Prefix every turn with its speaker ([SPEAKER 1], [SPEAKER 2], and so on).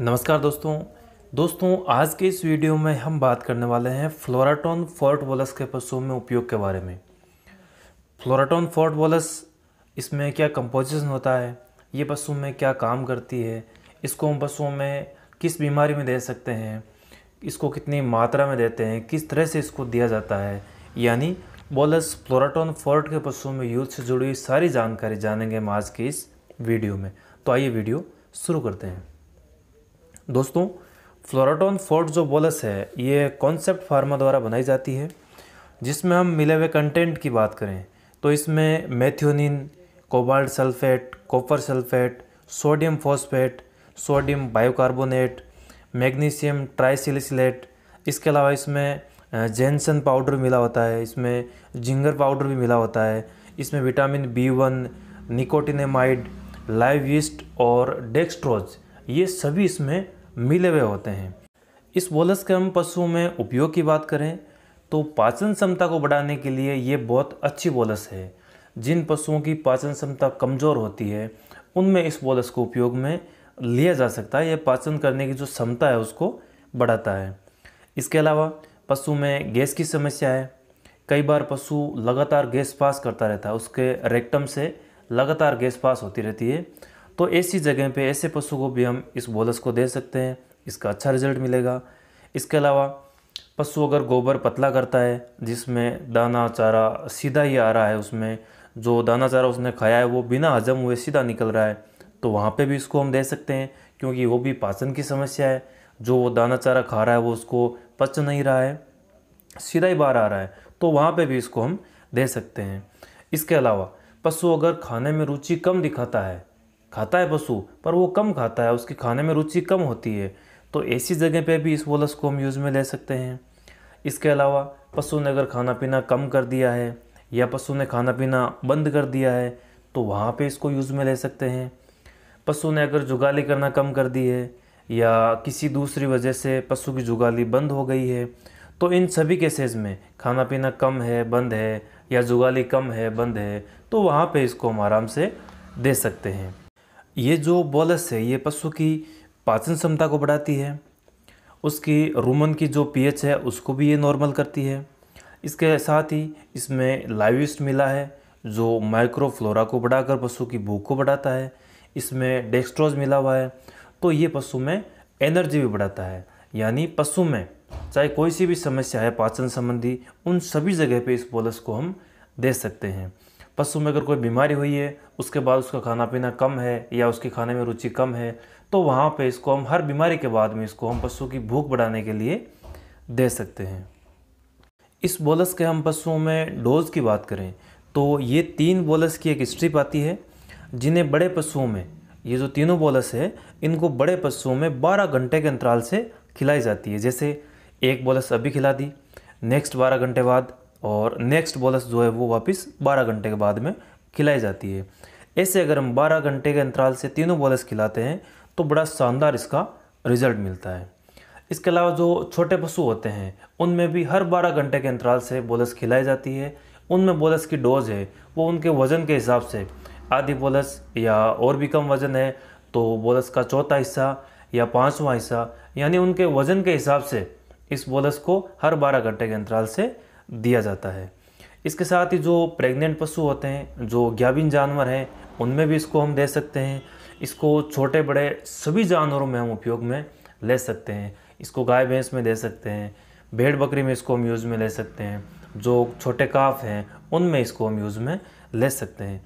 [SPEAKER 1] नमस्कार दोस्तों दोस्तों आज के इस वीडियो में हम बात करने वाले हैं फ्लोराटोन फोर्ट वॉलस के पशुओं में उपयोग के बारे में फ्लोराटोन फोर्ट वॉलस इसमें क्या कंपोजिशन होता है ये पशु में क्या काम करती है इसको हम पशुओं में किस बीमारी में दे सकते हैं इसको कितनी मात्रा में देते हैं किस तरह से इसको दिया जाता है यानी बोलस फ्लोराटोन फोर्ट के पशुओं में यूज से जुड़ी हुई सारी जानकारी जानेंगे हम आज के इस वीडियो में तो आइए वीडियो शुरू करते हैं दोस्तों फ्लोराटोन फोर्ट जो बोलस है ये कॉन्सेप्ट फार्मा द्वारा बनाई जाती है जिसमें हम मिले हुए कंटेंट की बात करें तो इसमें methionine cobalt sulphate copper sulphate sodium phosphate sodium bicarbonate magnesium trisilicate इसके अलावा इसमें जेंसन पाउडर मिला होता है इसमें जिंगर पाउडर भी मिला होता है इसमें vitamin B one nicotinamide live yeast और डेक्स्ट्रोज ये सभी इसमें मिले हुए होते हैं इस बोलस के हम पशुओं में उपयोग की बात करें तो पाचन क्षमता को बढ़ाने के लिए ये बहुत अच्छी बोलस है जिन पशुओं की पाचन क्षमता कमज़ोर होती है उनमें इस बोलस को उपयोग में लिया जा सकता है यह पाचन करने की जो क्षमता है उसको बढ़ाता है इसके अलावा पशु में गैस की समस्या है कई बार पशु लगातार गैस पास करता रहता है उसके रेक्टम से लगातार गैस पास होती रहती है तो ऐसी जगह पे ऐसे पशु को भी हम इस बोलस को दे सकते हैं इसका अच्छा रिजल्ट मिलेगा इसके अलावा पशु अगर गोबर पतला करता है जिसमें दाना चारा सीधा ही आ रहा है उसमें जो दाना चारा उसने खाया है वो बिना हजम हुए सीधा निकल रहा है तो वहाँ पे भी इसको हम दे सकते हैं क्योंकि वो भी पाचन की समस्या है जो वो दाना चारा खा रहा है वो उसको पच नहीं रहा है सीधा ही बाहर आ रहा है तो वहाँ पे भी इसको हम दे सकते हैं इसके अलावा पशु अगर खाने में रुचि कम दिखाता है खाता है पशु पर वो कम खाता है उसकी खाने में रुचि कम होती है तो ऐसी जगह पे भी इस वोलस को हम यूज़ में ले सकते हैं इसके अलावा पशु ने अगर खाना पीना कम कर दिया है या पशु ने खाना पीना बंद कर दिया है तो वहाँ पे इसको यूज़ में ले सकते हैं पशु ने अगर जुगाली करना कम कर दी है या किसी दूसरी वजह से पशु की जुगाली बंद हो गई है तो इन सभी केसेस में खाना पीना कम है बंद है या जुगाली कम है बंद है तो वहाँ पे इसको हम आराम से दे सकते हैं ये जो बॉलस है ये पशु की पाचन क्षमता को बढ़ाती है उसकी रूमन की जो पीएच है उसको भी ये नॉर्मल करती है इसके साथ ही इसमें लाइविस्ट मिला है जो माइक्रोफ्लोरा को बढ़ाकर पशु की भूख को बढ़ाता है इसमें डेक्स्ट्रोज मिला हुआ है तो ये पशु में एनर्जी भी बढ़ाता है यानी पशु में चाहे कोई सी भी समस्या है पाचन संबंधी उन सभी जगह पे इस बोलस को हम दे सकते हैं पशु में अगर कोई बीमारी हुई है उसके बाद उसका खाना पीना कम है या उसकी खाने में रुचि कम है तो वहाँ पे इसको हम हर बीमारी के बाद में इसको हम पशु की भूख बढ़ाने के लिए दे सकते हैं इस बोलस के हम पशुओं में डोज की बात करें तो ये तीन बोलस की एक स्ट्रिप आती है जिन्हें बड़े पशुओं में ये जो तीनों बोलस है इनको बड़े पशुओं में 12 घंटे के अंतराल से खिलाई जाती है जैसे एक बोलस अभी खिला दी नेक्स्ट 12 घंटे बाद और नेक्स्ट बोलस जो है वो वापस 12 घंटे के बाद में खिलाई जाती है ऐसे अगर हम 12 घंटे के अंतराल से तीनों बोलस खिलाते हैं तो बड़ा शानदार इसका रिजल्ट मिलता है इसके अलावा जो छोटे पशु होते हैं उनमें भी हर 12 घंटे के अंतराल से बोलस खिलाई जाती है उनमें बोलस की डोज है वो उनके वज़न के हिसाब से आधी बोलस या और भी कम वज़न है तो बोलस का चौथा हिस्सा या पाँचवा हिस्सा यानी उनके वज़न के हिसाब से इस बोलस को हर 12 घंटे के अंतराल से दिया जाता है इसके साथ ही जो प्रेग्नेंट पशु होते हैं जो ग्याबिन जानवर हैं उनमें भी इसको हम दे सकते हैं इसको छोटे बड़े सभी जानवरों में हम उपयोग में ले सकते हैं इसको गाय भैंस में दे सकते हैं भेड़ बकरी में इसको हम यूज़ में ले सकते हैं जो छोटे काफ हैं उनमें इसको हम यूज़ में ले सकते हैं